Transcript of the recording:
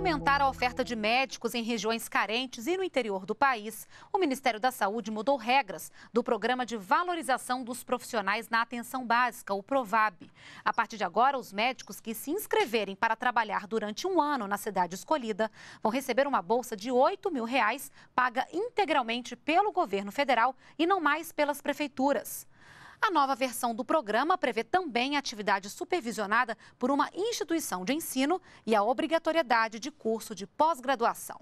aumentar a oferta de médicos em regiões carentes e no interior do país, o Ministério da Saúde mudou regras do Programa de Valorização dos Profissionais na Atenção Básica, o PROVAB. A partir de agora, os médicos que se inscreverem para trabalhar durante um ano na cidade escolhida vão receber uma bolsa de R$ 8 mil, reais, paga integralmente pelo governo federal e não mais pelas prefeituras. A nova versão do programa prevê também atividade supervisionada por uma instituição de ensino e a obrigatoriedade de curso de pós-graduação.